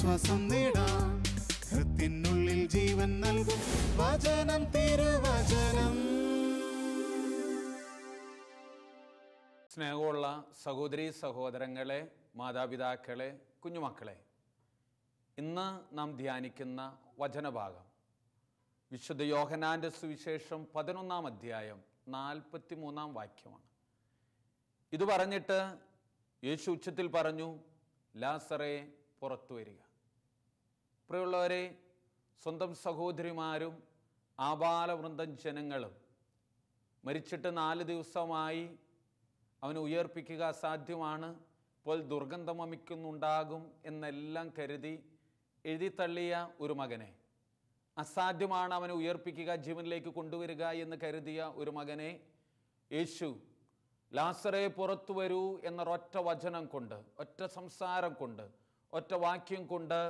ആശ്വാസം നേടാം ഹൃത്തിനുള്ളിൽ ജീവൻ നൽകും വചനം തിരുവചനം സ്നേഹമുള്ള സഹോദരി സഹോദരങ്ങളെ മാതാപിതാക്കളെ കുഞ്ഞുമക്കളെ ഇന്ന് നാം ധ്യാനിക്കുന്ന വചനഭാഗം വിശുദ്ധ യോഹനാൻ്റെ സുവിശേഷം പതിനൊന്നാം അധ്യായം നാൽപ്പത്തി മൂന്നാം വാക്യമാണ് ഇത് പറഞ്ഞിട്ട് യേശു ഉച്ചത്തിൽ പറഞ്ഞു ലാസറെ പുറത്തു വരിക പ്രിയുള്ളവരെ സ്വന്തം സഹോദരിമാരും ആബാലവൃന്ദം ജനങ്ങളും മരിച്ചിട്ട് നാല് ദിവസമായി അവനെ ഉയർപ്പിക്കുക അസാധ്യമാണ് ഇപ്പോൾ ദുർഗന്ധം വമിക്കുന്നുണ്ടാകും എന്നെല്ലാം കരുതി എഴുതിത്തള്ളിയ ഒരു മകനെ അസാധ്യമാണ് അവനെ ഉയർപ്പിക്കുക ജീവനിലേക്ക് കൊണ്ടുവരിക എന്ന് കരുതിയ ഒരു മകനെ യേശു ലാസറെ പുറത്തു വരൂ എന്നൊരൊറ്റ വചനം കൊണ്ട് ഒറ്റ സംസാരം കൊണ്ട് ഒറ്റ വാക്യം കൊണ്ട്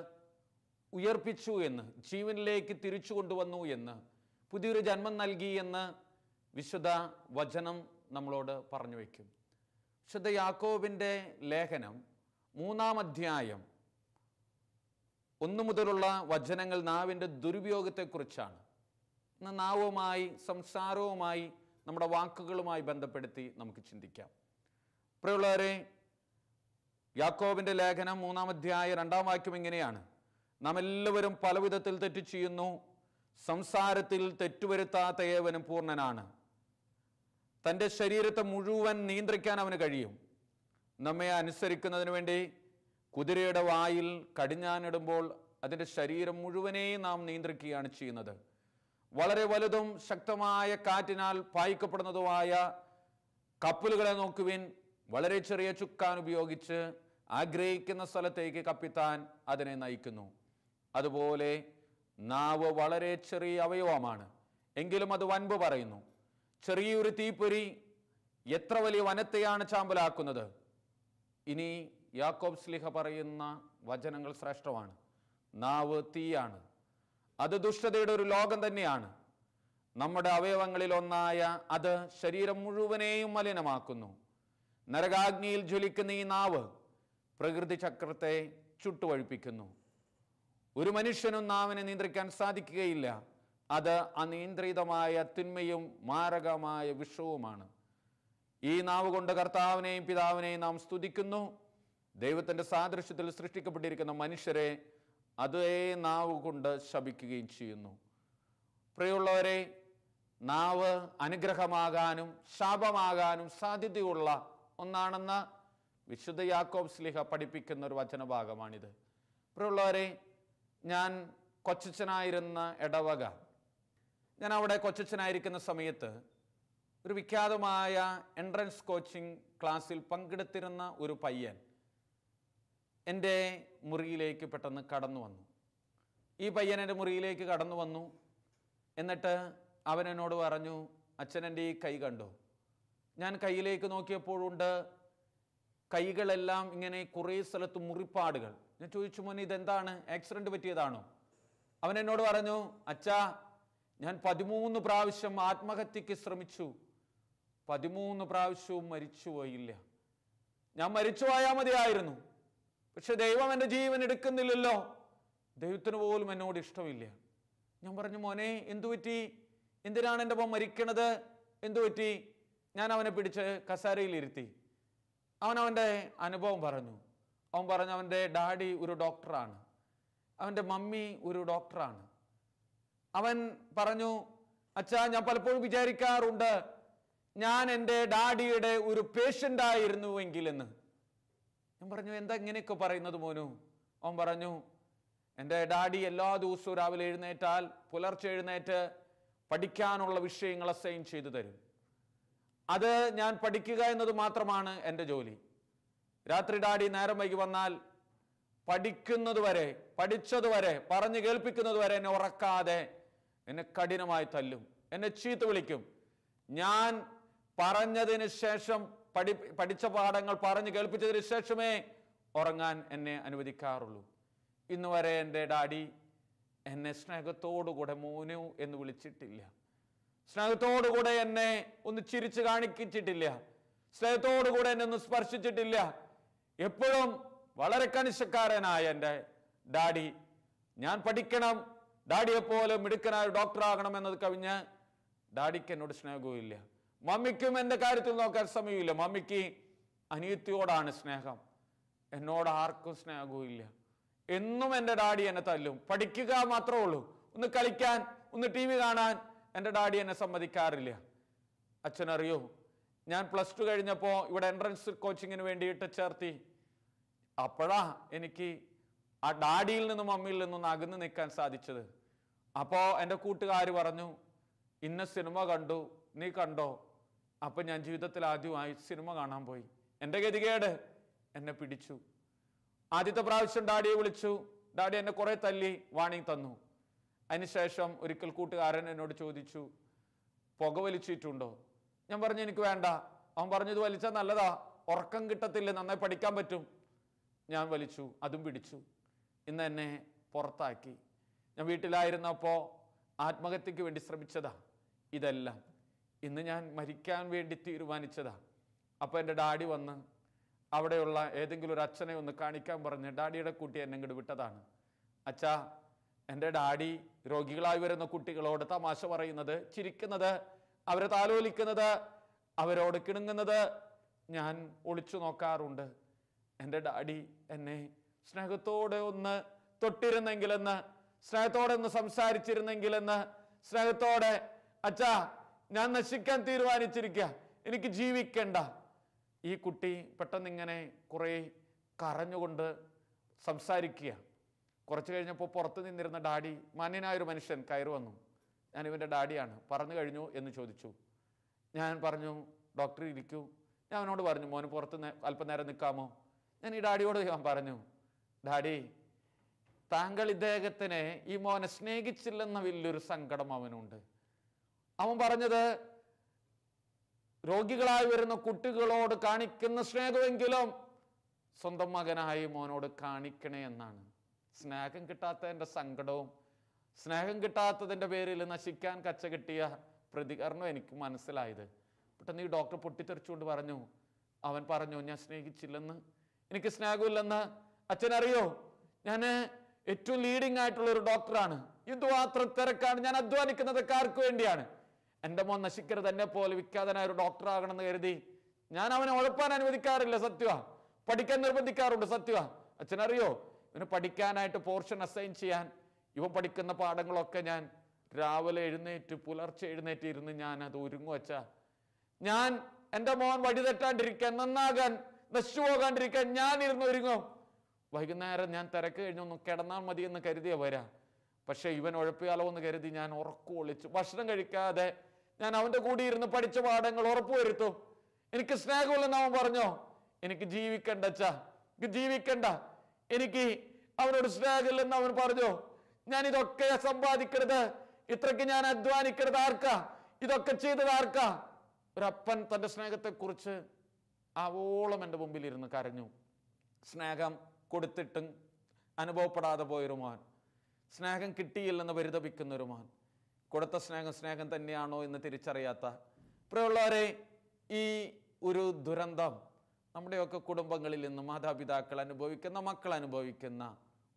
ഉയർപ്പിച്ചു എന്ന് ജീവനിലേക്ക് തിരിച്ചു കൊണ്ടുവന്നു എന്ന് പുതിയൊരു ജന്മം നൽകി എന്ന് വിശുദ്ധ വചനം നമ്മളോട് പറഞ്ഞു വയ്ക്കും വിശുദ്ധ യാക്കോബിൻ്റെ ലേഖനം മൂന്നാം അധ്യായം ഒന്നു മുതലുള്ള വചനങ്ങൾ നാവിൻ്റെ ദുരുപയോഗത്തെക്കുറിച്ചാണ് ഇന്ന് നാവുമായി സംസാരവുമായി നമ്മുടെ വാക്കുകളുമായി ബന്ധപ്പെടുത്തി നമുക്ക് ചിന്തിക്കാം പ്രിയുള്ളവരെ യാക്കോബിൻ്റെ ലേഖനം മൂന്നാം അധ്യായ രണ്ടാം വാക്യം ഇങ്ങനെയാണ് നാം എല്ലാവരും പല വിധത്തിൽ തെറ്റ് ചെയ്യുന്നു സംസാരത്തിൽ തെറ്റുവരുത്താത്ത ഏവനും പൂർണ്ണനാണ് തൻ്റെ ശരീരത്തെ മുഴുവൻ നിയന്ത്രിക്കാൻ അവന് കഴിയും നമ്മെ അനുസരിക്കുന്നതിന് വേണ്ടി കുതിരയുടെ വായിൽ കടിഞ്ഞാനിടുമ്പോൾ അതിൻ്റെ ശരീരം മുഴുവനെയും നാം നിയന്ത്രിക്കുകയാണ് ചെയ്യുന്നത് വളരെ വലുതും ശക്തമായ കാറ്റിനാൽ പായിക്കപ്പെടുന്നതുമായ കപ്പലുകളെ നോക്കുവിൻ വളരെ ചെറിയ ചുക്കാൻ ഉപയോഗിച്ച് ആഗ്രഹിക്കുന്ന സ്ഥലത്തേക്ക് കപ്പിത്താൻ അതിനെ നയിക്കുന്നു അതുപോലെ നാവ് വളരെ ചെറിയ അവയവമാണ് എങ്കിലും അത് വൻപ് പറയുന്നു ചെറിയൊരു തീപ്പൊരി എത്ര വലിയ വനത്തെയാണ് ചാമ്പലാക്കുന്നത് ഇനി യാക്കോബ് സ്ലിഹ പറയുന്ന വചനങ്ങൾ ശ്രേഷ്ഠമാണ് നാവ് തീയാണ് അത് ദുഷ്ടതയുടെ ഒരു ലോകം തന്നെയാണ് നമ്മുടെ അവയവങ്ങളിൽ ഒന്നായ അത് ശരീരം മുഴുവനെയും മലിനമാക്കുന്നു നരകാഗ്നിയിൽ ജ്വലിക്കുന്ന ഈ നാവ് പ്രകൃതി ചക്രത്തെ ചുട്ടുവഴിപ്പിക്കുന്നു ഒരു നാവിനെ നിയന്ത്രിക്കാൻ സാധിക്കുകയില്ല അത് അനിയന്ത്രിതമായ തിന്മയും മാരകമായ വിഷവുമാണ് ഈ നാവ് കൊണ്ട് കർത്താവിനെയും പിതാവിനെയും നാം സ്തുതിക്കുന്നു ദൈവത്തിൻ്റെ സാദൃശ്യത്തിൽ സൃഷ്ടിക്കപ്പെട്ടിരിക്കുന്ന മനുഷ്യരെ അതേ നാവ് കൊണ്ട് ശപിക്കുകയും ചെയ്യുന്നു പ്രിയമുള്ളവരെ നാവ് അനുഗ്രഹമാകാനും ശാപമാകാനും സാധ്യതയുള്ള ഒന്നാണെന്ന് വിശുദ്ധ യാക്കോബ് സ്ലിഹ പഠിപ്പിക്കുന്ന ഒരു വചനഭാഗമാണിത് പ്രിയമുള്ളവരെ ഞാൻ കൊച്ചനായിരുന്ന ഇടവക ഞാൻ അവിടെ കൊച്ചനായിരിക്കുന്ന സമയത്ത് ഒരു വിഖ്യാതമായ എൻട്രൻസ് കോച്ചിങ് ക്ലാസ്സിൽ പങ്കെടുത്തിരുന്ന ഒരു പയ്യൻ എൻ്റെ മുറിയിലേക്ക് പെട്ടെന്ന് കടന്നു വന്നു ഈ പയ്യൻ എൻ്റെ മുറിയിലേക്ക് കടന്നു വന്നു എന്നിട്ട് അവൻ എന്നോട് പറഞ്ഞു അച്ഛൻ എൻ്റെ ഈ കൈ കണ്ടു ഞാൻ കൈയിലേക്ക് നോക്കിയപ്പോഴുണ്ട് കൈകളെല്ലാം ഇങ്ങനെ കുറേ സ്ഥലത്ത് മുറിപ്പാടുകൾ ഞാൻ ചോദിച്ചു മോനെ ഇതെന്താണ് ആക്സിഡൻറ്റ് പറ്റിയതാണോ അവൻ എന്നോട് പറഞ്ഞു അച്ഛാ ഞാൻ പതിമൂന്ന് പ്രാവശ്യം ആത്മഹത്യക്ക് ശ്രമിച്ചു പതിമൂന്ന് പ്രാവശ്യവും മരിച്ചുപോയില്ല ഞാൻ മരിച്ചു പോയാൽ മതിയായിരുന്നു പക്ഷെ ദൈവം എൻ്റെ ജീവൻ എടുക്കുന്നില്ലല്ലോ ദൈവത്തിന് പോലും എന്നോട് ഇഷ്ടമില്ല ഞാൻ പറഞ്ഞു മോനെ എന്തു പറ്റി എന്തിനാണ് എൻ്റെ അപ്പം മരിക്കണത് എന്തു പറ്റി ഞാൻ അവനെ പിടിച്ച് കസാരയിലിരുത്തി അവൻ അവൻ്റെ അനുഭവം പറഞ്ഞു അവൻ പറഞ്ഞു അവൻ്റെ ഡാഡി ഒരു ഡോക്ടറാണ് അവൻ്റെ മമ്മി ഒരു ഡോക്ടറാണ് അവൻ പറഞ്ഞു അച്ഛാ ഞാൻ പലപ്പോഴും വിചാരിക്കാറുണ്ട് ഞാൻ എൻ്റെ ഡാഡിയുടെ ഒരു പേഷ്യൻ്റ് ആയിരുന്നുവെങ്കിലെന്ന് ഞാൻ പറഞ്ഞു എന്താ ഇങ്ങനെയൊക്കെ പറയുന്നത് മോനു അവൻ പറഞ്ഞു എൻ്റെ ഡാഡി എല്ലാ ദിവസവും രാവിലെ എഴുന്നേറ്റാൽ പുലർച്ചെ എഴുന്നേറ്റ് പഠിക്കാനുള്ള വിഷയങ്ങൾ അസൈൻ ചെയ്തു തരും അത് ഞാൻ പഠിക്കുക എന്നത് മാത്രമാണ് എൻ്റെ ജോലി രാത്രി ഡാഡി നേരം വൈകി വന്നാൽ പഠിക്കുന്നതുവരെ പഠിച്ചതുവരെ പറഞ്ഞു കേൾപ്പിക്കുന്നതുവരെ എന്നെ ഉറക്കാതെ എന്നെ കഠിനമായി തല്ലും എന്നെ ചീത്ത വിളിക്കും ഞാൻ പറഞ്ഞതിന് ശേഷം പഠി പഠിച്ച പാഠങ്ങൾ പറഞ്ഞു കേൾപ്പിച്ചതിന് ശേഷമേ ഉറങ്ങാൻ എന്നെ അനുവദിക്കാറുള്ളൂ ഇന്ന് വരെ എൻ്റെ ഡാഡി എന്നെ സ്നേഹത്തോടുകൂടെ മോനു എന്ന് വിളിച്ചിട്ടില്ല സ്നേഹത്തോടുകൂടെ എന്നെ ഒന്ന് ചിരിച്ചു കാണിക്കിച്ചിട്ടില്ല സ്നേഹത്തോടുകൂടെ എന്നെ ഒന്ന് സ്പർശിച്ചിട്ടില്ല എപ്പോഴും വളരെ കണിശക്കാരനായ എൻ്റെ ഡാഡി ഞാൻ പഠിക്കണം ഡാഡിയെപ്പോലെ മിടുക്കനായ ഡോക്ടറാകണം എന്നത് കവിഞ്ഞ് ഡാഡിക്ക് എന്നോട് സ്നേഹവുമില്ല മമ്മിക്കും എൻ്റെ കാര്യത്തിൽ നോക്കാൻ സമയമില്ല മമ്മിക്ക് അനിയത്തിയോടാണ് സ്നേഹം എന്നോട് ആർക്കും സ്നേഹവുമില്ല എന്നും എൻ്റെ ഡാഡി എന്നെ തല്ലും പഠിക്കുക മാത്രമേ ഉള്ളൂ ഒന്ന് കളിക്കാൻ ഒന്ന് ടി വി കാണാൻ എൻ്റെ ഡാഡി എന്നെ സമ്മതിക്കാറില്ല അച്ഛനറിയോ ഞാൻ പ്ലസ് ടു കഴിഞ്ഞപ്പോൾ ഇവിടെ എൻട്രൻസ് കോച്ചിങ്ങിന് വേണ്ടിയിട്ട് ചേർത്തി അപ്പോഴാ എനിക്ക് ആ ഡാഡിയിൽ നിന്നും മമ്മിയിൽ നിന്നും അകന്ന് നിൽക്കാൻ സാധിച്ചത് അപ്പോൾ എൻ്റെ കൂട്ടുകാർ പറഞ്ഞു ഇന്ന സിനിമ കണ്ടു നീ കണ്ടോ അപ്പം ഞാൻ ജീവിതത്തിൽ ആദ്യമായി സിനിമ കാണാൻ പോയി എൻ്റെ ഗതികേട് എന്നെ പിടിച്ചു ആദ്യത്തെ പ്രാവശ്യം ഡാഡിയെ വിളിച്ചു ഡാഡി എന്നെ കുറേ തല്ലി വാണിംഗ് തന്നു അതിനുശേഷം ഒരിക്കൽ കൂട്ടുകാരൻ എന്നോട് ചോദിച്ചു പുക വലിച്ചിട്ടുണ്ടോ ഞാൻ പറഞ്ഞു എനിക്ക് വേണ്ട അവൻ പറഞ്ഞത് വലിച്ചാൽ നല്ലതാ ഉറക്കം കിട്ടത്തില്ല നന്നായി പഠിക്കാൻ പറ്റും ഞാൻ വലിച്ചു അതും പിടിച്ചു ഇന്ന് എന്നെ പുറത്താക്കി ഞാൻ വീട്ടിലായിരുന്നപ്പോൾ ആത്മഹത്യക്ക് വേണ്ടി ശ്രമിച്ചതാ ഇതെല്ലാം ഇന്ന് ഞാൻ മരിക്കാൻ വേണ്ടി തീരുമാനിച്ചതാ അപ്പോൾ എൻ്റെ ഡാഡി വന്ന് അവിടെയുള്ള ഏതെങ്കിലും ഒരു അച്ഛനെ ഒന്ന് കാണിക്കാൻ പറഞ്ഞ് ഡാഡിയുടെ കുട്ടി എന്നെ ഇങ്ങോട്ട് വിട്ടതാണ് അച്ഛാ എൻ്റെ ഡാഡി രോഗികളായി വരുന്ന കുട്ടികളോട് തമാശ പറയുന്നത് ചിരിക്കുന്നത് അവരെ താലോലിക്കുന്നത് അവരോട് കിണുങ്ങുന്നത് ഞാൻ ഒളിച്ചു നോക്കാറുണ്ട് എൻ്റെ ഡാഡി എന്നെ സ്നേഹത്തോടെ ഒന്ന് തൊട്ടിരുന്നെങ്കിലെന്ന് സ്നേഹത്തോടെ ഒന്ന് സംസാരിച്ചിരുന്നെങ്കിലെന്ന് സ്നേഹത്തോടെ അച്ഛാ ഞാൻ നശിക്കാൻ തീരുമാനിച്ചിരിക്കുക എനിക്ക് ജീവിക്കണ്ട ഈ കുട്ടി പെട്ടെന്ന് ഇങ്ങനെ കുറേ കരഞ്ഞുകൊണ്ട് സംസാരിക്കുക കുറച്ച് കഴിഞ്ഞപ്പോൾ പുറത്ത് നിന്നിരുന്ന ഡാഡി മാന്യനായൊരു മനുഷ്യൻ കയറി വന്നു ഞാൻ ഇവൻ്റെ ഡാഡിയാണ് പറഞ്ഞു കഴിഞ്ഞു എന്ന് ചോദിച്ചു ഞാൻ പറഞ്ഞു ഡോക്ടർ ഇരിക്കൂ ഞാൻ അവനോട് പറഞ്ഞു മോന് പുറത്ത് അല്പനേരം നിൽക്കാമോ ഞാൻ ഈ ഡാഡിയോട് ഞാൻ പറഞ്ഞു ഡാഡി താങ്കൾ ഇദ്ദേഹത്തിനെ ഈ മോനെ സ്നേഹിച്ചില്ലെന്ന വലിയൊരു സങ്കടം അവനുണ്ട് അവൻ പറഞ്ഞത് രോഗികളായി വരുന്ന കുട്ടികളോട് കാണിക്കുന്ന സ്നേഹമെങ്കിലും സ്വന്തം മകനായി മോനോട് കാണിക്കണേ എന്നാണ് സ്നേഹം കിട്ടാത്തതിൻ്റെ സങ്കടവും സ്നേഹം കിട്ടാത്തതിൻ്റെ പേരിൽ നശിക്കാൻ കച്ച കിട്ടിയ പ്രതികരണം എനിക്ക് മനസ്സിലായത് പെട്ടെന്ന് ഈ ഡോക്ടർ പൊട്ടിത്തെറിച്ചുകൊണ്ട് പറഞ്ഞു അവൻ പറഞ്ഞു ഞാൻ സ്നേഹിച്ചില്ലെന്ന് എനിക്ക് സ്നേഹമില്ലെന്ന് അച്ഛനറിയോ ഞാൻ ഏറ്റവും ലീഡിംഗ് ആയിട്ടുള്ള ഒരു ഡോക്ടറാണ് യുദ്ധപാത്ര തിരക്കാണ് ഞാൻ അധ്വാനിക്കുന്നത് കാർക്ക് വേണ്ടിയാണ് എൻ്റെ മോൻ നശിക്കരുത് എന്നെ പോലെ വിഖ്യാതനായ ഒരു ഡോക്ടറാകണമെന്ന് കരുതി ഞാൻ അവനെ ഉഴപ്പാൻ അനുവദിക്കാറില്ല സത്യ പഠിക്കാൻ നിർബന്ധിക്കാറുണ്ട് സത്യ അച്ഛനറിയോ ഇവന് പഠിക്കാനായിട്ട് പോർഷൻ അസൈൻ ചെയ്യാൻ ഇവൻ പഠിക്കുന്ന പാഠങ്ങളൊക്കെ ഞാൻ രാവിലെ എഴുന്നേറ്റ് പുലർച്ചെ എഴുന്നേറ്റ് ഇരുന്ന് ഞാൻ അത് ഒരുങ്ങുവച്ച ഞാൻ എൻ്റെ മോൻ വഴിതെറ്റാണ്ടിരിക്കാൻ നന്നാകാൻ നശിച്ചു പോകാണ്ടിരിക്കാൻ ഇരുന്ന് ഒരുങ്ങും വൈകുന്നേരം ഞാൻ തിരക്ക് ഒന്ന് കിടന്നാൽ മതി എന്ന് കരുതിയ വരാം പക്ഷേ ഇവൻ ഉഴപ്പിയാലോ എന്ന് കരുതി ഞാൻ ഉറക്കു ഒളിച്ചു ഭക്ഷണം കഴിക്കാതെ ഞാൻ അവൻ്റെ കൂടെ ഇരുന്ന് പഠിച്ച പാഠങ്ങൾ ഉറപ്പുവരുത്തും എനിക്ക് സ്നേഹമില്ലെന്ന് അവൻ പറഞ്ഞോ എനിക്ക് ജീവിക്കണ്ട അച്ഛാ എനിക്ക് ജീവിക്കണ്ട എനിക്ക് അവനോട് സ്നേഹമില്ലെന്ന് അവൻ പറഞ്ഞോ ഞാൻ ഇതൊക്കെ സമ്പാദിക്കരുത് ഇത്രയ്ക്ക് ഞാൻ അധ്വാനിക്കരുത് ആർക്കാ ഇതൊക്കെ ചെയ്തത് ആർക്കാ ഒരപ്പൻ സ്നേഹത്തെ സ്നേഹത്തെക്കുറിച്ച് ആവോളം എൻ്റെ മുമ്പിൽ ഇരുന്ന് കരഞ്ഞു സ്നേഹം കൊടുത്തിട്ടും അനുഭവപ്പെടാതെ പോയൊരു മോൻ സ്നേഹം കിട്ടിയില്ലെന്ന് പരിതപിക്കുന്നൊരു മോൻ കൊടുത്ത സ്നേഹം സ്നേഹം തന്നെയാണോ എന്ന് തിരിച്ചറിയാത്ത പ്രിയുള്ളവരെ ഈ ഒരു ദുരന്തം നമ്മുടെയൊക്കെ കുടുംബങ്ങളിൽ നിന്ന് മാതാപിതാക്കൾ അനുഭവിക്കുന്ന മക്കൾ അനുഭവിക്കുന്ന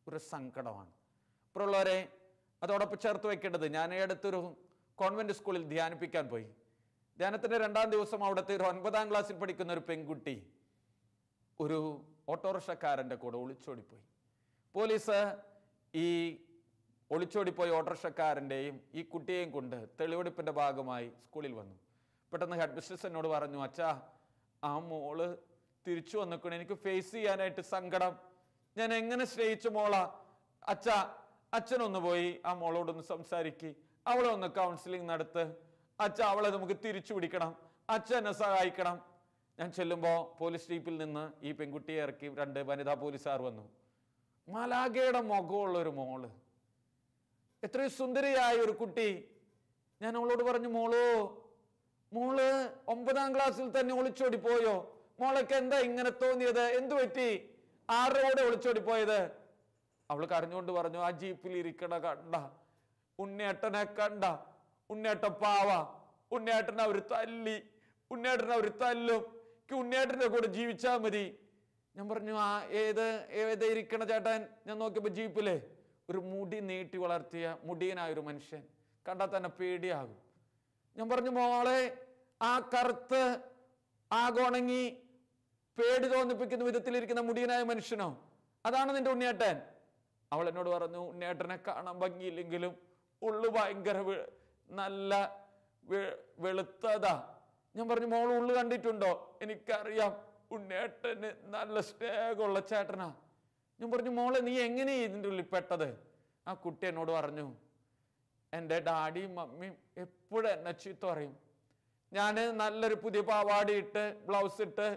ഒരു സങ്കടമാണ് പ്രിയുള്ളവരെ അതോടൊപ്പം ചേർത്ത് വെക്കേണ്ടത് ഞാൻ അടുത്തൊരു കോൺവെൻറ്റ് സ്കൂളിൽ ധ്യാനിപ്പിക്കാൻ പോയി ധ്യാനത്തിൻ്റെ രണ്ടാം ദിവസം അവിടുത്തെ ഒരു ഒൻപതാം ക്ലാസ്സിൽ പഠിക്കുന്ന ഒരു പെൺകുട്ടി ഒരു ഓട്ടോറിക്ഷക്കാരൻ്റെ കൂടെ ഒളിച്ചോടിപ്പോയി പോലീസ് ഈ ഒളിച്ചോടിപ്പോയ ഓട്ടോറിക്ഷക്കാരൻ്റെയും ഈ കുട്ടിയെയും കൊണ്ട് തെളിവെടുപ്പിൻ്റെ ഭാഗമായി സ്കൂളിൽ വന്നു പെട്ടെന്ന് ഹെഡ് മിസ്ട്രസ് എന്നോട് പറഞ്ഞു അച്ഛാ ആ മോള് തിരിച്ചു വന്നിക്കണം എനിക്ക് ഫേസ് ചെയ്യാനായിട്ട് സങ്കടം ഞാൻ എങ്ങനെ സ്നേഹിച്ചു മോളാ അച്ഛ അച്ഛനൊന്ന് പോയി ആ മോളോടൊന്ന് സംസാരിക്കുക അവളെ ഒന്ന് കൗൺസിലിംഗ് നടത്ത് അച്ഛ അവളെ നമുക്ക് തിരിച്ചു പിടിക്കണം എന്നെ സഹായിക്കണം ഞാൻ ചെല്ലുമ്പോൾ പോലീസ് സ്റ്റീപ്പിൽ നിന്ന് ഈ പെൺകുട്ടിയെ ഇറക്കി രണ്ട് വനിതാ പോലീസുകാർ വന്നു മലാഗയുടെ മുഖമുള്ളൊരു മോള് എത്രയും സുന്ദരിയായ ഒരു കുട്ടി ഞാൻ അവളോട് പറഞ്ഞു മോളോ മോള് ഒമ്പതാം ക്ലാസ്സിൽ തന്നെ ഒളിച്ചോടി പോയോ മോളൊക്കെ എന്താ ഇങ്ങനെ തോന്നിയത് എന്തു പറ്റി ആരുടെ ഒളിച്ചോടി പോയത് അവൾ കരഞ്ഞുകൊണ്ട് പറഞ്ഞു ആ ജീപ്പിൽ ഇരിക്കണ കണ്ട ഉണ്ണിയട്ടനെ കണ്ട ഉണ്ണേട്ട പാവ ഉണ്ണേട്ടൻ അവർ തല്ലി ഉണ്ണേട്ടൻ അവർ തല്ലും ഉണ്ണേട്ടൻ്റെ കൂടെ ജീവിച്ചാൽ മതി ഞാൻ പറഞ്ഞു ആ ഏത് ഏത് ഇരിക്കണ ചേട്ടൻ ഞാൻ നോക്കിയപ്പോൾ ജീപ്പിലെ ഒരു മുടി നീട്ടി വളർത്തിയ മുടിയനായ ഒരു മനുഷ്യൻ കണ്ടാൽ തന്നെ പേടിയാകും ഞാൻ പറഞ്ഞു മോളെ ആ കറുത്ത് ആകോണങ്ങി പേടി തോന്നിപ്പിക്കുന്ന വിധത്തിലിരിക്കുന്ന മുടിയനായ മനുഷ്യനോ അതാണ് നിന്റെ ഉണ്ണിയേട്ടൻ അവൾ എന്നോട് പറഞ്ഞു ഉണ്ണിയേട്ടനെ കാണാൻ ഭംഗിയില്ലെങ്കിലും ഉള്ളു ഭയങ്കര നല്ല വെളുത്തതാ ഞാൻ പറഞ്ഞു മോൾ ഉള്ളു കണ്ടിട്ടുണ്ടോ എനിക്കറിയാം ഉണ്ണേട്ടന് നല്ല സ്നേഹമുള്ള ചേട്ടനാ ഞാൻ പറഞ്ഞു മോളെ നീ എങ്ങനെ ഇതിൻ്റെ ഉള്ളിൽ പെട്ടത് ആ കുട്ടി എന്നോട് പറഞ്ഞു എൻ്റെ ഡാഡിയും മമ്മിയും എപ്പോഴും എന്നെ ചീത്ത പറയും ഞാൻ നല്ലൊരു പുതിയ പാവാടി ഇട്ട് ബ്ലൗസ് ഇട്ട്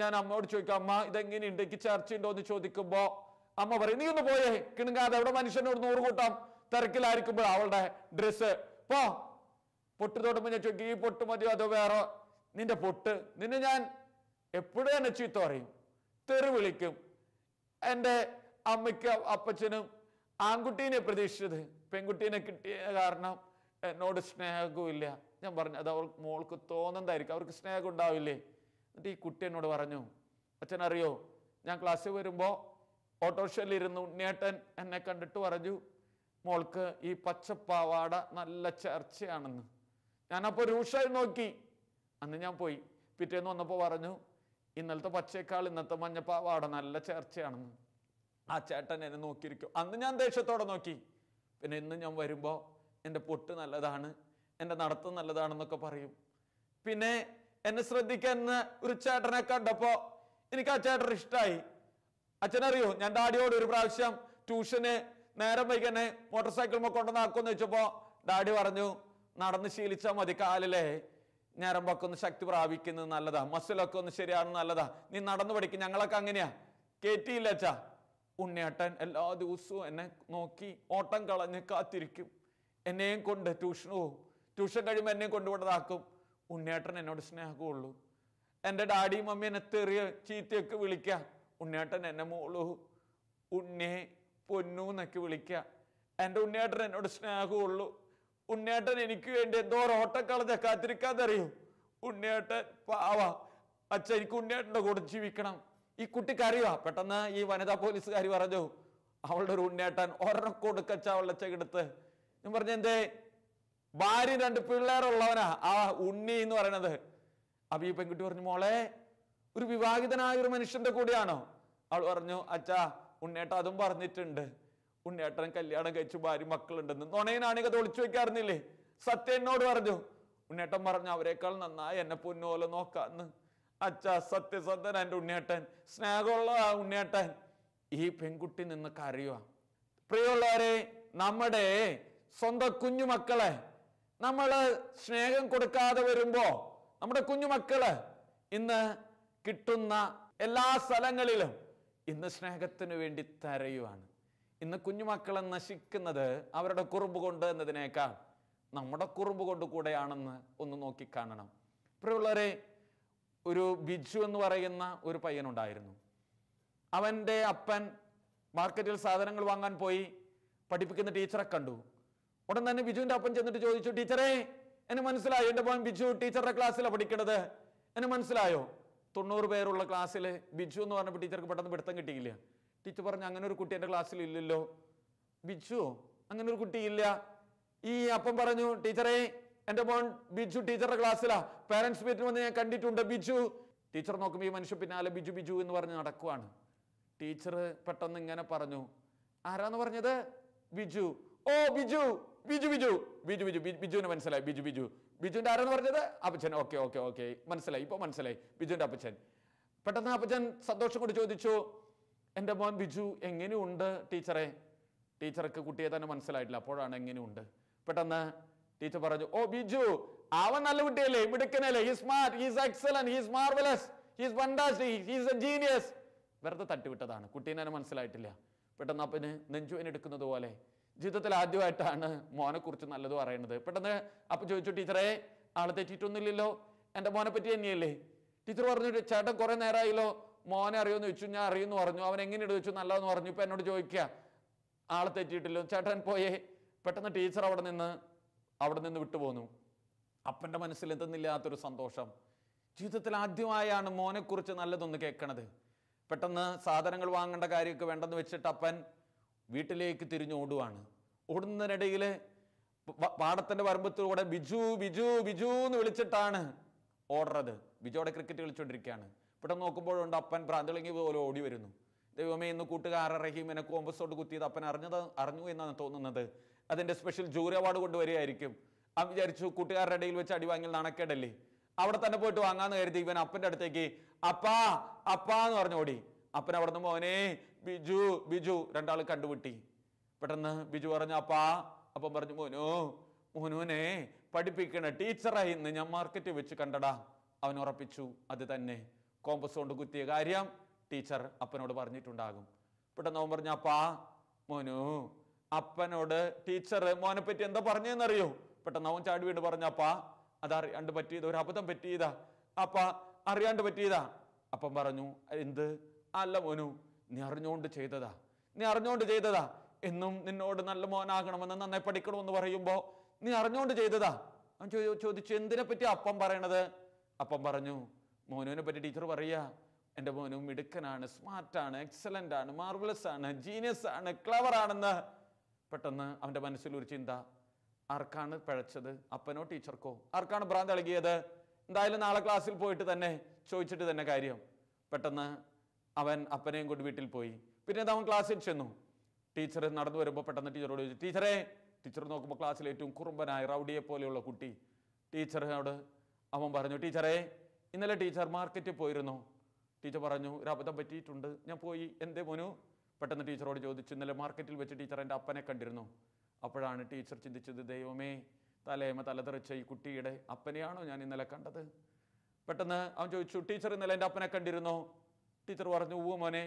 ഞാൻ അമ്മയോട് ചോദിക്കും അമ്മ ഇതെങ്ങനെയുണ്ട് എനിക്ക് ചർച്ചയുണ്ടോ എന്ന് ചോദിക്കുമ്പോൾ അമ്മ പറയും നീ ഒന്ന് പോയേ കിണുങ്ങാതെ എവിടെ മനുഷ്യനോട് നൂറ് കൂട്ടാം തിരക്കിലായിരിക്കുമ്പോൾ അവളുടെ ഡ്രസ്സ് പോ തൊടുമ്പോ ഞാൻ ചോദിക്കും ഈ പൊട്ട് മതിയോ അതോ വേറെ നിന്റെ പൊട്ട് നിന്നെ ഞാൻ എപ്പോഴും എന്നെ ചീത്ത പറയും തെറി വിളിക്കും എൻ്റെ അമ്മയ്ക്ക് അപ്പച്ചനും ആൺകുട്ടീനെ പ്രതീക്ഷിച്ചത് പെൺകുട്ടീനെ കിട്ടിയ കാരണം എന്നോട് സ്നേഹവുമില്ല ഞാൻ പറഞ്ഞു അത് അവർക്ക് മോൾക്ക് തോന്നുന്നതായിരിക്കും അവർക്ക് സ്നേഹം ഉണ്ടാവില്ലേ എന്നിട്ട് ഈ കുട്ടി എന്നോട് പറഞ്ഞു അച്ഛൻ അറിയോ ഞാൻ ക്ലാസ്സിൽ വരുമ്പോൾ ഓട്ടോറിക്ഷയിൽ ഇരുന്നു ഉണ്ണിയേട്ടൻ എന്നെ കണ്ടിട്ട് പറഞ്ഞു മോൾക്ക് ഈ പച്ചപ്പാവാട നല്ല ചർച്ചയാണെന്ന് ഞാനപ്പോൾ രൂക്ഷമായി നോക്കി അന്ന് ഞാൻ പോയി പിറ്റേന്ന് വന്നപ്പോൾ പറഞ്ഞു ഇന്നലത്തെ പച്ചയേക്കാൾ ഇന്നത്തെ മഞ്ഞപ്പാവാട നല്ല ചർച്ചയാണെന്ന് ആ ചേട്ടൻ എന്നെ നോക്കിയിരിക്കും അന്ന് ഞാൻ ദേഷ്യത്തോടെ നോക്കി പിന്നെ ഇന്ന് ഞാൻ വരുമ്പോൾ എൻ്റെ പൊട്ട് നല്ലതാണ് എൻ്റെ നടത്തം നല്ലതാണെന്നൊക്കെ പറയും പിന്നെ എന്നെ ശ്രദ്ധിക്കുന്ന ഒരു ചേട്ടനെ കണ്ടപ്പോൾ എനിക്ക് ആ ചേട്ടൻ ഇഷ്ടമായി അച്ഛനറിയോ ഞാൻ ഡാഡിയോട് ഒരു പ്രാവശ്യം ട്യൂഷന് നേരം വൈകി തന്നെ മോട്ടോർ സൈക്കിളുമ്പോൾ കൊണ്ടുവന്ന് ആക്കുമെന്ന് വെച്ചപ്പോ ഡാഡി പറഞ്ഞു നടന്ന് ശീലിച്ചാൽ മതി കാലിലെ ഞരമ്പൊക്കെ ഒന്ന് ശക്തി പ്രാപിക്കുന്നത് നല്ലതാ മസിലൊക്കെ ഒന്ന് ശരിയാണ് നല്ലതാ നീ നടന്നു പഠിക്കും ഞങ്ങളൊക്കെ അങ്ങനെയാ കേറ്റിയില്ല അച്ഛാ ഉണ്ണിയേട്ടൻ എല്ലാ ദിവസവും എന്നെ നോക്കി ഓട്ടം കളഞ്ഞ് കാത്തിരിക്കും എന്നെയും കൊണ്ട് ട്യൂഷനോ പോവും ട്യൂഷൻ കഴിയുമ്പോൾ എന്നെയും കൊണ്ടുപോകേണ്ടതാക്കും ഉണ്ണിയേട്ടൻ എന്നോട് സ്നേഹമുള്ളൂ എൻ്റെ ഡാഡിയും മമ്മിയും എന്നെ തെറിയ ചീത്തയൊക്കെ വിളിക്കുക ഉണ്ണിയേട്ടൻ എന്നെ മോളൂ ഉണ്ണിയെ എന്നൊക്കെ വിളിക്കുക എൻ്റെ ഉണ്ണിയേട്ടൻ എന്നോട് സ്നേഹമുള്ളൂ ഉണ്ണിയേട്ടൻ എനിക്ക് വേണ്ടി എന്തോ ഓട്ടക്കളഞ്ഞ കാത്തിരിക്കാതറിയും ഉണ്ണിയേട്ടൻ പാവ അച്ഛൻ എനിക്ക് ഉണ്ണിയേട്ടൻ്റെ കൂടെ ജീവിക്കണം ഈ കുട്ടിക്ക് കരയുക പെട്ടെന്ന് ഈ വനിതാ പോലീസുകാർ പറഞ്ഞു അവളുടെ ഒരു ഉണ്ണിയേട്ടൻ ഒരെണ്ണം കൊടുക്കച്ച അവളുടെ ചെകിടത്ത് ഞാൻ പറഞ്ഞു എന്തേ ഭാര്യ രണ്ട് പിള്ളേരുള്ളവനാ ആ ഉണ്ണി എന്ന് പറയണത് അപ്പൊ ഈ പെൺകുട്ടി പറഞ്ഞു മോളെ ഒരു വിവാഹിതനായ ഒരു മനുഷ്യന്റെ കൂടെയാണോ അവൾ പറഞ്ഞു അച്ഛാ ഉണ്ണേട്ട അതും പറഞ്ഞിട്ടുണ്ട് ഉണ്ണേട്ടൻ കല്യാണം കഴിച്ച് ഭാര്യ മക്കളുണ്ടെന്ന് നുണയനാണ് കഥ ഒളിച്ചു വെക്കാറുന്നില്ലേ സത്യ എന്നോട് പറഞ്ഞു ഉണ്ണേട്ടൻ പറഞ്ഞു അവരെക്കാൾ നന്നായി എന്നെ പൊന്നോലെ നോക്കാന്ന് അച്ഛാ സത്യസന്ധൻ എൻ്റെ ഉണ്ണേട്ടൻ സ്നേഹമുള്ള ആ ഉണ്ണേട്ടൻ ഈ പെൺകുട്ടി നിന്ന് കരയുക പ്രിയമുള്ളവരെ നമ്മുടെ സ്വന്തം കുഞ്ഞുമക്കളെ നമ്മൾ സ്നേഹം കൊടുക്കാതെ വരുമ്പോ നമ്മുടെ കുഞ്ഞുമക്കള് ഇന്ന് കിട്ടുന്ന എല്ലാ സ്ഥലങ്ങളിലും ഇന്ന് സ്നേഹത്തിന് വേണ്ടി തരയുവാണ് ഇന്ന് കുഞ്ഞുമക്കളെ നശിക്കുന്നത് അവരുടെ കുറുമ്പ് കൊണ്ട് എന്നതിനേക്കാൾ നമ്മുടെ കുറുമ്പ് കൊണ്ട് കൂടെയാണെന്ന് ഒന്ന് നോക്കിക്കാണണം പ്രിയമുള്ളവരെ ഒരു ബിജു എന്ന് പറയുന്ന ഒരു പയ്യനുണ്ടായിരുന്നു അവൻ്റെ അപ്പൻ മാർക്കറ്റിൽ സാധനങ്ങൾ വാങ്ങാൻ പോയി പഠിപ്പിക്കുന്ന ടീച്ചറെ കണ്ടു ഉടൻ തന്നെ ബിജുവിൻ്റെ അപ്പൻ ചെന്നിട്ട് ചോദിച്ചു ടീച്ചറേ എന്നെ മനസ്സിലായോ എൻ്റെ മോൻ ബിജു ടീച്ചറുടെ ക്ലാസ്സിലാണ് പഠിക്കണത് എന്നെ മനസ്സിലായോ തൊണ്ണൂറ് പേരുള്ള ക്ലാസ്സിൽ ബിജു എന്ന് പറഞ്ഞപ്പോൾ ടീച്ചർക്ക് പെട്ടെന്ന് പിടുത്തം കിട്ടിയില്ല ടീച്ചർ പറഞ്ഞു അങ്ങനെ ഒരു കുട്ടി എൻ്റെ ക്ലാസ്സിൽ ഇല്ലല്ലോ ബിജു അങ്ങനെ ഒരു കുട്ടിയില്ല ഈ അപ്പം പറഞ്ഞു ടീച്ചറെ എൻ്റെ മോൻ ബിജു ടീച്ചറുടെ ക്ലാസ്സിലാ പേരൻസ് മീറ്റിന് വന്ന് ഞാൻ കണ്ടിട്ടുണ്ട് ബിജു ടീച്ചർ നോക്കുമ്പോൾ ഈ മനുഷ്യ പിന്നാലെ ബിജു ബിജു എന്ന് പറഞ്ഞ് നടക്കുവാണ് ടീച്ചർ പെട്ടെന്ന് ഇങ്ങനെ പറഞ്ഞു ആരാന്ന് പറഞ്ഞത് ബിജു ഓ ബിജു ബിജു ബിജു ബിജു ബിജു ബിജുവിനെ മനസ്സിലായി ബിജു ബിജു ബിജുവിൻ്റെ ആരാണ് പറഞ്ഞത് അപ്പച്ചൻ ഓക്കെ ഓക്കെ ഓക്കെ മനസ്സിലായി ഇപ്പോൾ മനസ്സിലായി ബിജുവിൻ്റെ അപ്പച്ചൻ പെട്ടെന്ന് അപ്പച്ചൻ സന്തോഷം കൊണ്ട് ചോദിച്ചു എൻ്റെ മോൻ ബിജു എങ്ങനെയുണ്ട് ടീച്ചറെ ടീച്ചർക്ക് കുട്ടിയെ തന്നെ മനസ്സിലായിട്ടില്ല അപ്പോഴാണ് എങ്ങനെയുണ്ട് പെട്ടെന്ന് ടീച്ചർ പറഞ്ഞു ഓ ബിജു അവൻ നല്ല കുട്ടിയല്ലേ മിടുക്കനല്ലേ he's smart he's excellent he's marvellous he's fantastic he's a genius വെറുതെ തട്ടിവിട്ടതാണ് കുട്ടീനെ മനസ്സിലായിട്ടില്ല പെട്ടെന്ന് അപ്പന് നെഞ്ചുവിനെടുക്കുന്നത് പോലെ ജീവിതത്തിൽ ആദ്യമായിട്ടാണ് മോനെക്കുറിച്ച് നല്ലത് പറയുന്നത് പെട്ടെന്ന് അപ്പം ചോദിച്ചു ടീച്ചറെ ആളെ തെറ്റിയിട്ടൊന്നുമില്ലല്ലോ എൻ്റെ മോനെ പറ്റി തന്നെയല്ലേ ടീച്ചർ പറഞ്ഞു ചേട്ടൻ കുറേ നേരമായില്ലോ മോനെ അറിയുമെന്ന് ചോദിച്ചു ഞാൻ അറിയുമെന്ന് പറഞ്ഞു അവൻ എങ്ങനെ ചോദിച്ചു നല്ലതെന്ന് പറഞ്ഞു ഇപ്പൊ എന്നോട് ചോദിക്കുക ആളെ തെറ്റിയിട്ടില്ലോ ചേട്ടൻ പോയേ പെട്ടെന്ന് ടീച്ചർ അവിടെ നിന്ന് അവിടെ നിന്ന് വിട്ടുപോന്നു അപ്പൻ്റെ മനസ്സിൽ എന്തെന്നില്ലാത്തൊരു സന്തോഷം ജീവിതത്തിൽ ആദ്യമായാണ് മോനെക്കുറിച്ച് നല്ലതൊന്ന് കേൾക്കണത് പെട്ടെന്ന് സാധനങ്ങൾ വാങ്ങേണ്ട കാര്യമൊക്കെ വേണ്ടെന്ന് വെച്ചിട്ട് അപ്പൻ വീട്ടിലേക്ക് ഓടുവാണ് ഓടുന്നതിനിടയിൽ പാടത്തിൻ്റെ വരമ്പത്തിലൂടെ ബിജു ബിജു ബിജു എന്ന് വിളിച്ചിട്ടാണ് ഓടുന്നത് ബിജോടെ ക്രിക്കറ്റ് കളിച്ചുകൊണ്ടിരിക്കുകയാണ് പെട്ടെന്ന് നോക്കുമ്പോഴുണ്ട് അപ്പൻ പ്രാന്തളിങ്ങി പോലെ ഓടി വരുന്നു ദൈവമേ ഇന്ന് കൂട്ടുകാർ റഹീമിനെ കോമ്പസോട്ട് കുത്തിയത് അപ്പൻ അറിഞ്ഞത് അറിഞ്ഞു എന്നാണ് തോന്നുന്നത് അതിൻ്റെ സ്പെഷ്യൽ ജൂറി അവാർഡ് കൊണ്ടുവരികയായിരിക്കും അവൻ വിചാരിച്ചു കൂട്ടുകാരുടെ ഇടയിൽ വെച്ച് അടി വാങ്ങിയാൽ നാണക്കേടല്ലേ അവിടെ തന്നെ പോയിട്ട് വാങ്ങാന്ന് കരുതി ഇവൻ അപ്പൻ്റെ അടുത്തേക്ക് അപ്പാ അപ്പാ എന്ന് പറഞ്ഞു ഓടി അപ്പൻ അവിടെ നിന്ന് മോനെ ബിജു ബിജു രണ്ടാൾ കണ്ടുപിട്ടി പെട്ടെന്ന് ബിജു പറഞ്ഞു അപ്പാ അപ്പം പറഞ്ഞു മോനു മോനുവിനെ പഠിപ്പിക്കണ ടീച്ചറെ ഇന്ന് ഞാൻ മാർക്കറ്റിൽ വെച്ച് കണ്ടടാ അവൻ ഉറപ്പിച്ചു അത് തന്നെ കോമ്പസ് കൊണ്ട് കുത്തിയ കാര്യം ടീച്ചർ അപ്പനോട് പറഞ്ഞിട്ടുണ്ടാകും പെട്ടെന്ന് അവൻ പറഞ്ഞു അപ്പാ മോനു അപ്പനോട് ടീച്ചർ മോനെ പറ്റി എന്താ പറഞ്ഞെന്നറിയോ പെട്ടെന്ന് അവൻ ചാടി വീണ് പറഞ്ഞപ്പാ അതറിയാണ്ട് പറ്റിയത് ഒരു അബദ്ധം പറ്റിയതാ അപ്പാ അറിയാണ്ട് പറ്റിയതാ അപ്പം പറഞ്ഞു എന്ത് അല്ല മോനു നീ അറിഞ്ഞുകൊണ്ട് ചെയ്തതാ നീ അറിഞ്ഞുകൊണ്ട് ചെയ്തതാ എന്നും നിന്നോട് നല്ല മോനാകണമെന്ന് നന്നെ പഠിക്കണമെന്ന് പറയുമ്പോൾ നീ അറിഞ്ഞുകൊണ്ട് ചെയ്തതാ അവൻ ചോദിച്ചു എന്തിനെ പറ്റി അപ്പം പറയണത് അപ്പം പറഞ്ഞു മോനുവിനെ പറ്റി ടീച്ചർ പറയുക എൻ്റെ മോനും മിടുക്കനാണ് സ്മാർട്ടാണ് എക്സലൻ്റ് ആണ് മാർവലസ് ആണ് ജീനിയസ് ആണ് ക്ലവർ ആണെന്ന് പെട്ടെന്ന് അവൻ്റെ മനസ്സിലൊരു ചിന്ത ആർക്കാണ് പിഴച്ചത് അപ്പനോ ടീച്ചർക്കോ ആർക്കാണ് ഭ്രാന്ത് ഇളകിയത് എന്തായാലും നാളെ ക്ലാസ്സിൽ പോയിട്ട് തന്നെ ചോദിച്ചിട്ട് തന്നെ കാര്യം പെട്ടെന്ന് അവൻ അപ്പനെയും കൊണ്ട് വീട്ടിൽ പോയി പിന്നെ അവൻ ക്ലാസ്സിൽ ചെന്നു ടീച്ചർ നടന്നു വരുമ്പോൾ പെട്ടെന്ന് ടീച്ചറോട് ചോദിച്ചു ടീച്ചറേ ടീച്ചർ നോക്കുമ്പോൾ ക്ലാസ്സിൽ ഏറ്റവും കുറുമ്പനായ റൗഡിയെ പോലെയുള്ള കുട്ടി ടീച്ചറിനോട് അവൻ പറഞ്ഞു ടീച്ചറേ ഇന്നലെ ടീച്ചർ മാർക്കറ്റിൽ പോയിരുന്നു ടീച്ചർ പറഞ്ഞു ഒരു അബദ്ധം പറ്റിയിട്ടുണ്ട് ഞാൻ പോയി എന്തേ മോനു പെട്ടെന്ന് ടീച്ചറോട് ചോദിച്ചു ഇന്നലെ മാർക്കറ്റിൽ വെച്ച് ടീച്ചർ എൻ്റെ അപ്പനെ കണ്ടിരുന്നു അപ്പോഴാണ് ടീച്ചർ ചിന്തിച്ചത് ദൈവമേ തലേമ തലതെറിച്ച ഈ കുട്ടിയുടെ അപ്പനെയാണോ ഞാൻ ഇന്നലെ കണ്ടത് പെട്ടെന്ന് അവൻ ചോദിച്ചു ടീച്ചർ ഇന്നലെ എൻ്റെ അപ്പനെ കണ്ടിരുന്നോ ടീച്ചർ പറഞ്ഞു ഊ മോനെ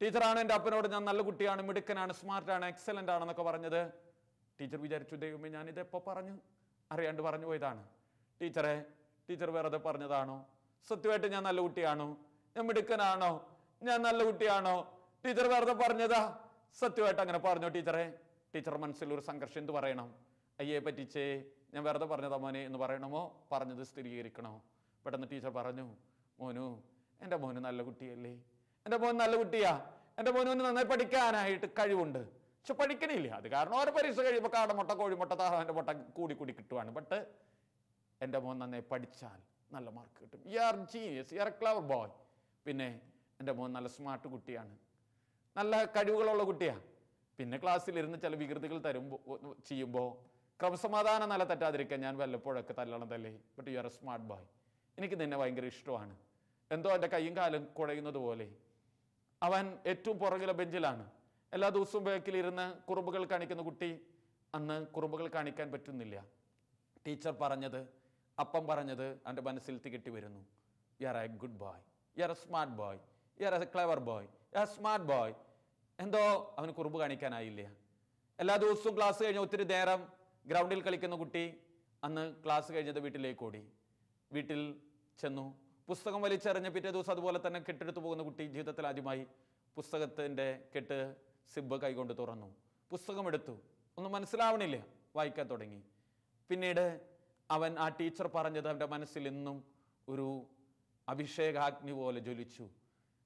ടീച്ചറാണ് എൻ്റെ അപ്പനോട് ഞാൻ നല്ല കുട്ടിയാണ് മിടുക്കനാണ് സ്മാർട്ടാണ് എക്സലൻ്റ് ആണെന്നൊക്കെ പറഞ്ഞത് ടീച്ചർ വിചാരിച്ചു ദൈവമേ ഞാനിതെപ്പോൾ പറഞ്ഞു അറിയാണ്ട് പറഞ്ഞു പോയതാണ് ടീച്ചറെ ടീച്ചർ വെറുതെ പറഞ്ഞതാണോ സത്യമായിട്ട് ഞാൻ നല്ല കുട്ടിയാണോ ഞാൻ മിടുക്കനാണോ ഞാൻ നല്ല കുട്ടിയാണോ ടീച്ചർ വെറുതെ പറഞ്ഞതാ സത്യമായിട്ട് അങ്ങനെ പറഞ്ഞോ ടീച്ചറെ ടീച്ചർ മനസ്സിൽ ഒരു സംഘർഷം എന്ത് പറയണം അയ്യേ പറ്റിച്ചേ ഞാൻ വെറുതെ പറഞ്ഞതാ മോനെ എന്ന് പറയണമോ പറഞ്ഞത് സ്ഥിരീകരിക്കണോ പെട്ടെന്ന് ടീച്ചർ പറഞ്ഞു മോനു എൻ്റെ മോന് നല്ല കുട്ടിയല്ലേ എൻ്റെ മോൻ നല്ല കുട്ടിയാ എൻ്റെ മോനോന് നന്നായി പഠിക്കാനായിട്ട് കഴിവുണ്ട് പക്ഷെ പഠിക്കണില്ല അത് കാരണം ഓരോ പരീക്ഷ കഴിയുമ്പോൾ മുട്ട കോഴിമുട്ട താറാവിൻ്റെ മുട്ട കൂടി കൂടി കിട്ടുവാണ് ബട്ട് എൻ്റെ മോൻ നന്നായി പഠിച്ചാൽ നല്ല മാർക്ക് കിട്ടും you are genius you are clever boy പിന്നെ എൻ്റെ മോൻ നല്ല സ്മാർട്ട് കുട്ടിയാണ് നല്ല കഴിവുകളുള്ള കുട്ടിയാണ് പിന്നെ ക്ലാസ്സിലിരുന്ന് ചില വികൃതികൾ തരുമ്പോൾ ചെയ്യുമ്പോൾ ക്രമസമാധാനം നില തെറ്റാതിരിക്കാൻ ഞാൻ വല്ലപ്പോഴൊക്കെ തല്ലണം തല്ലേ but you are a smart boy എനിക്ക് നിന്നെ ഭയങ്കര ഇഷ്ടമാണ് എന്തോ എൻ്റെ കൈയും കാലും കുഴയുന്നത് പോലെ അവൻ ഏറ്റവും പുറകിലെ ബെഞ്ചിലാണ് എല്ലാ ദിവസവും ബേക്കിലിരുന്ന് കുറുമ്പുകൾ കാണിക്കുന്ന കുട്ടി അന്ന് കുറുമ്പുകൾ കാണിക്കാൻ പറ്റുന്നില്ല ടീച്ചർ പറഞ്ഞത് അപ്പം പറഞ്ഞത് എൻ്റെ മനസ്സിൽ തികട്ടി വരുന്നു you're a good boy you're a smart boy you're a clever boy are smart boy എന്തോ അവന് കുറുമ്പ് കാണിക്കാനായില്ല എല്ലാ ദിവസവും ക്ലാസ് കഴിഞ്ഞ ഒത്തിരി നേരം ഗ്രൗണ്ടിൽ കളിക്കുന്ന കുട്ടി അന്ന് ക്ലാസ് കഴിഞ്ഞത് വീട്ടിലേക്ക് ഓടി വീട്ടിൽ ചെന്നു പുസ്തകം വലിച്ചെറിഞ്ഞ് പിറ്റേ ദിവസം അതുപോലെ തന്നെ കെട്ടെടുത്തു പോകുന്ന കുട്ടി ജീവിതത്തിൽ ആദ്യമായി പുസ്തകത്തിൻ്റെ കെട്ട് സിബ്ബ് കൈകൊണ്ട് തുറന്നു പുസ്തകം എടുത്തു ഒന്നും മനസ്സിലാവണില്ല വായിക്കാൻ തുടങ്ങി പിന്നീട് അവൻ ആ ടീച്ചർ പറഞ്ഞത് അവൻ്റെ മനസ്സിൽ ഇന്നും ഒരു അഭിഷേകാഗ്നി പോലെ ജ്വലിച്ചു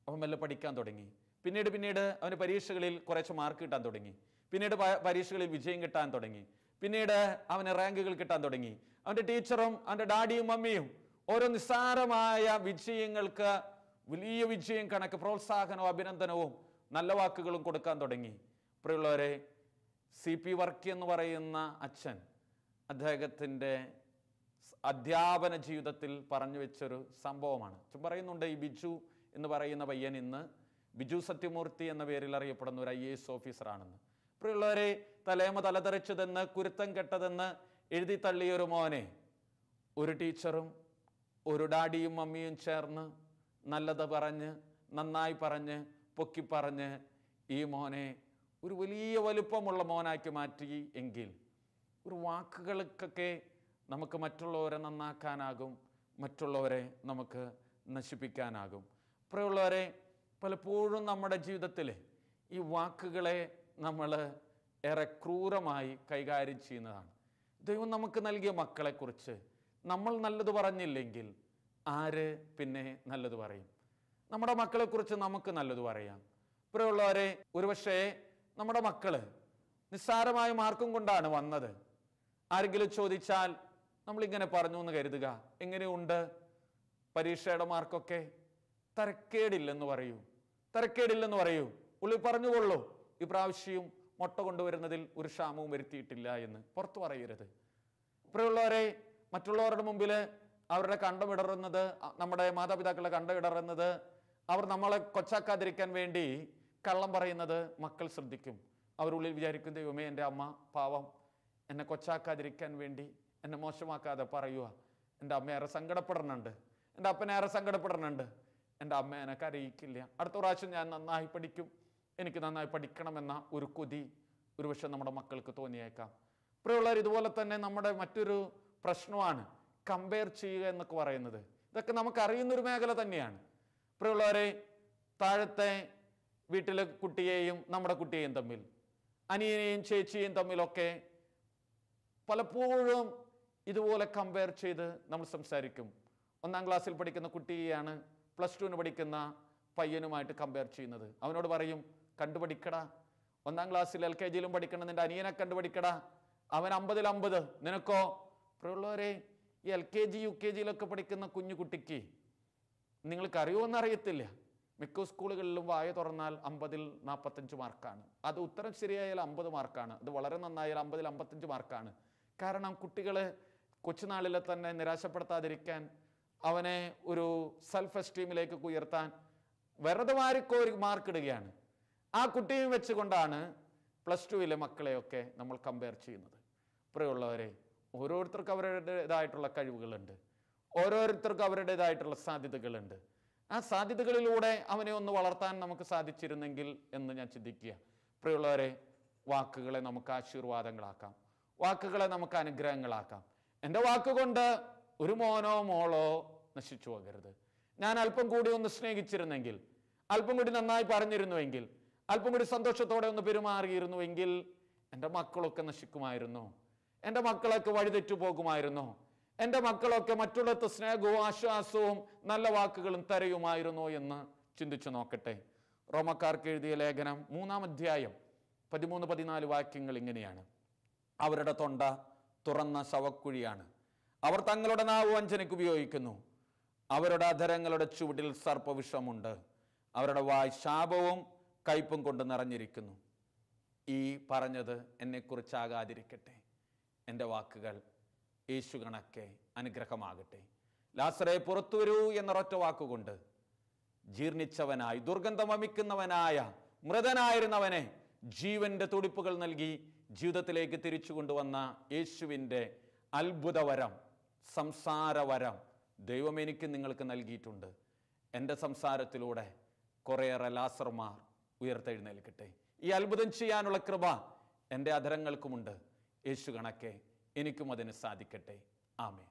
അവൻ മെല്ലെ പഠിക്കാൻ തുടങ്ങി പിന്നീട് പിന്നീട് അവന് പരീക്ഷകളിൽ കുറച്ച് മാർക്ക് കിട്ടാൻ തുടങ്ങി പിന്നീട് പരീക്ഷകളിൽ വിജയം കിട്ടാൻ തുടങ്ങി പിന്നീട് അവന് റാങ്കുകൾ കിട്ടാൻ തുടങ്ങി അവൻ്റെ ടീച്ചറും അവൻ്റെ ഡാഡിയും മമ്മിയും ഓരോ നിസ്സാരമായ വിജയങ്ങൾക്ക് വലിയ വിജയം കണക്ക് പ്രോത്സാഹനവും അഭിനന്ദനവും നല്ല വാക്കുകളും കൊടുക്കാൻ തുടങ്ങി ഇപ്പോഴുള്ളവരെ സി പി വർക്കി എന്ന് പറയുന്ന അച്ഛൻ അദ്ദേഹത്തിൻ്റെ അധ്യാപന ജീവിതത്തിൽ പറഞ്ഞു വെച്ചൊരു സംഭവമാണ് പറയുന്നുണ്ട് ഈ ബിജു എന്ന് പറയുന്ന പയ്യൻ ഇന്ന് ബിജു സത്യമൂർത്തി എന്ന പേരിൽ അറിയപ്പെടുന്ന ഒരു ഐ എ എസ് ഓഫീസറാണെന്ന് ഇപ്പോഴുള്ളവരെ തലേമ തലതെറിച്ചതെന്ന് കുരുത്തം കെട്ടതെന്ന് എഴുതി തള്ളിയൊരു മോനെ ഒരു ടീച്ചറും ഒരു ഡാഡിയും മമ്മിയും ചേർന്ന് നല്ലത് പറഞ്ഞ് നന്നായി പറഞ്ഞ് പറഞ്ഞ് ഈ മോനെ ഒരു വലിയ വലുപ്പമുള്ള മോനാക്കി മാറ്റി എങ്കിൽ ഒരു വാക്കുകൾക്കൊക്കെ നമുക്ക് മറ്റുള്ളവരെ നന്നാക്കാനാകും മറ്റുള്ളവരെ നമുക്ക് നശിപ്പിക്കാനാകും ഇപ്പോഴുള്ളവരെ പലപ്പോഴും നമ്മുടെ ജീവിതത്തിൽ ഈ വാക്കുകളെ നമ്മൾ ഏറെ ക്രൂരമായി കൈകാര്യം ചെയ്യുന്നതാണ് ദൈവം നമുക്ക് നൽകിയ മക്കളെക്കുറിച്ച് നമ്മൾ നല്ലത് പറഞ്ഞില്ലെങ്കിൽ ആര് പിന്നെ നല്ലത് പറയും നമ്മുടെ മക്കളെക്കുറിച്ച് നമുക്ക് നല്ലത് പറയാം ഇപ്പോഴുള്ളവരെ ഒരുപക്ഷെ നമ്മുടെ മക്കൾ നിസ്സാരമായ മാർക്കും കൊണ്ടാണ് വന്നത് ആരെങ്കിലും ചോദിച്ചാൽ നമ്മളിങ്ങനെ പറഞ്ഞു എന്ന് കരുതുക എങ്ങനെയുണ്ട് പരീക്ഷയുടെ മാർക്കൊക്കെ തരക്കേടില്ലെന്ന് പറയൂ തരക്കേടില്ലെന്ന് പറയൂ ഉള്ളി പറഞ്ഞുകൊള്ളൂ ഇപ്രാവശ്യവും മുട്ട കൊണ്ടുവരുന്നതിൽ ഒരു ക്ഷാമവും വരുത്തിയിട്ടില്ല എന്ന് പുറത്തു പറയരുത് ഇപ്പോഴുള്ളവരെ മറ്റുള്ളവരുടെ മുമ്പിൽ അവരുടെ കണ്ടമിടറുന്നത് നമ്മുടെ മാതാപിതാക്കളുടെ കണ്ടമിടറുന്നത് അവർ നമ്മളെ കൊച്ചാക്കാതിരിക്കാൻ വേണ്ടി കള്ളം പറയുന്നത് മക്കൾ ശ്രദ്ധിക്കും അവരുള്ളിൽ വിചാരിക്കുന്ന ദൈവമേ എൻ്റെ അമ്മ പാവം എന്നെ കൊച്ചാക്കാതിരിക്കാൻ വേണ്ടി എന്നെ മോശമാക്കാതെ പറയുക എൻ്റെ അമ്മ ഏറെ സങ്കടപ്പെടണുണ്ട് എൻ്റെ അപ്പനെ ഏറെ സങ്കടപ്പെടണുണ്ട് എൻ്റെ അമ്മ എനക്ക് അറിയിക്കില്ല അടുത്ത പ്രാവശ്യം ഞാൻ നന്നായി പഠിക്കും എനിക്ക് നന്നായി പഠിക്കണമെന്ന ഒരു കൊതി ഒരുപക്ഷെ നമ്മുടെ മക്കൾക്ക് തോന്നിയേക്കാം ഇപ്പോഴുള്ളവർ ഇതുപോലെ തന്നെ നമ്മുടെ മറ്റൊരു പ്രശ്നമാണ് കമ്പയർ ചെയ്യുക എന്നൊക്കെ പറയുന്നത് ഇതൊക്കെ നമുക്കറിയുന്നൊരു മേഖല തന്നെയാണ് പ്രിയമുള്ളവരെ താഴത്തെ വീട്ടിലെ കുട്ടിയെയും നമ്മുടെ കുട്ടിയെയും തമ്മിൽ അനിയനെയും ചേച്ചിയെയും തമ്മിലൊക്കെ പലപ്പോഴും ഇതുപോലെ കമ്പയർ ചെയ്ത് നമ്മൾ സംസാരിക്കും ഒന്നാം ക്ലാസ്സിൽ പഠിക്കുന്ന കുട്ടിയെയാണ് പ്ലസ് ടുവിന് പഠിക്കുന്ന പയ്യനുമായിട്ട് കമ്പയർ ചെയ്യുന്നത് അവനോട് പറയും കണ്ടുപഠിക്കടാ ഒന്നാം ക്ലാസ്സിൽ എൽ കെ ജിയിലും പഠിക്കണം നിൻ്റെ അനിയനെ കണ്ടുപഠിക്കടാ അവൻ അമ്പതിൽ അമ്പത് നിനക്കോ പ്രിയുള്ളവരെ ഈ L K G U K ജിയിലൊക്കെ പഠിക്കുന്ന കുഞ്ഞു കുട്ടിക്ക് നിങ്ങൾക്കറിയുമെന്ന് അറിയത്തില്ല മിക്ക സ്കൂളുകളിലും വായ തുറന്നാൽ അമ്പതിൽ നാൽപ്പത്തഞ്ച് മാർക്കാണ് അത് ഉത്തരം ശരിയായാൽ അമ്പത് മാർക്കാണ് അത് വളരെ നന്നായാൽ അമ്പതിൽ അമ്പത്തഞ്ച് മാർക്കാണ് കാരണം കുട്ടികളെ കൊച്ചുനാളിലെ തന്നെ നിരാശപ്പെടുത്താതിരിക്കാൻ അവനെ ഒരു സെൽഫ് എസ്റ്റീമിലേക്ക് ഉയർത്താൻ വെറുതെ മാർക്ക് ഇടുകയാണ് ആ കുട്ടിയും വെച്ചുകൊണ്ടാണ് പ്ലസ് ടുവിലെ മക്കളെയൊക്കെ നമ്മൾ കമ്പയർ ചെയ്യുന്നത് പ്രിയമുള്ളവരെ ഓരോരുത്തർക്ക് അവരുടേതായിട്ടുള്ള കഴിവുകളുണ്ട് ഓരോരുത്തർക്ക് അവരുടേതായിട്ടുള്ള സാധ്യതകളുണ്ട് ആ സാധ്യതകളിലൂടെ അവനെ ഒന്ന് വളർത്താൻ നമുക്ക് സാധിച്ചിരുന്നെങ്കിൽ എന്ന് ഞാൻ ചിന്തിക്കുക പ്രിയമുള്ളവരെ വാക്കുകളെ നമുക്ക് ആശീർവാദങ്ങളാക്കാം വാക്കുകളെ നമുക്ക് അനുഗ്രഹങ്ങളാക്കാം എൻ്റെ വാക്കുകൊണ്ട് ഒരു മോനോ മോളോ നശിച്ചു പോകരുത് ഞാൻ അല്പം കൂടി ഒന്ന് സ്നേഹിച്ചിരുന്നെങ്കിൽ അല്പം കൂടി നന്നായി പറഞ്ഞിരുന്നുവെങ്കിൽ അല്പം കൂടി സന്തോഷത്തോടെ ഒന്ന് പെരുമാറിയിരുന്നുവെങ്കിൽ എൻ്റെ മക്കളൊക്കെ നശിക്കുമായിരുന്നു എൻ്റെ മക്കളൊക്കെ വഴിതെറ്റു പോകുമായിരുന്നു എൻ്റെ മക്കളൊക്കെ മറ്റുള്ളത്തെ സ്നേഹവും ആശ്വാസവും നല്ല വാക്കുകളും തരയുമായിരുന്നു എന്ന് ചിന്തിച്ചു നോക്കട്ടെ റോമക്കാർക്ക് എഴുതിയ ലേഖനം മൂന്നാം അധ്യായം പതിമൂന്ന് പതിനാല് വാക്യങ്ങൾ ഇങ്ങനെയാണ് അവരുടെ തൊണ്ട തുറന്ന ശവക്കുഴിയാണ് അവർ തങ്ങളുടെ നാവ് വഞ്ചനയ്ക്ക് ഉപയോഗിക്കുന്നു അവരുടെ അധരങ്ങളുടെ ചുവട്ടിൽ സർപ്പവിഷമുണ്ട് അവരുടെ വായ് ശാപവും കയ്പും കൊണ്ട് നിറഞ്ഞിരിക്കുന്നു ഈ പറഞ്ഞത് എന്നെക്കുറിച്ചാകാതിരിക്കട്ടെ എൻ്റെ വാക്കുകൾ യേശു കണക്കെ അനുഗ്രഹമാകട്ടെ ലാസറെ പുറത്തു വരൂ എന്നൊരൊറ്റ വാക്കുകൊണ്ട് ജീർണിച്ചവനായി ദുർഗന്ധം വമിക്കുന്നവനായ മൃതനായിരുന്നവനെ ജീവന്റെ തുടിപ്പുകൾ നൽകി ജീവിതത്തിലേക്ക് തിരിച്ചു കൊണ്ടുവന്ന യേശുവിൻ്റെ അത്ഭുതവരം സംസാരവരം ദൈവം എനിക്ക് നിങ്ങൾക്ക് നൽകിയിട്ടുണ്ട് എൻ്റെ സംസാരത്തിലൂടെ കുറേയേറെ ലാസർമാർ ഉയർത്തെഴുന്നേൽക്കട്ടെ ഈ അത്ഭുതം ചെയ്യാനുള്ള കൃപ എൻ്റെ അധരങ്ങൾക്കുമുണ്ട് യേശു കണക്കെ എനിക്കും അതിന് സാധിക്കട്ടെ ആമേ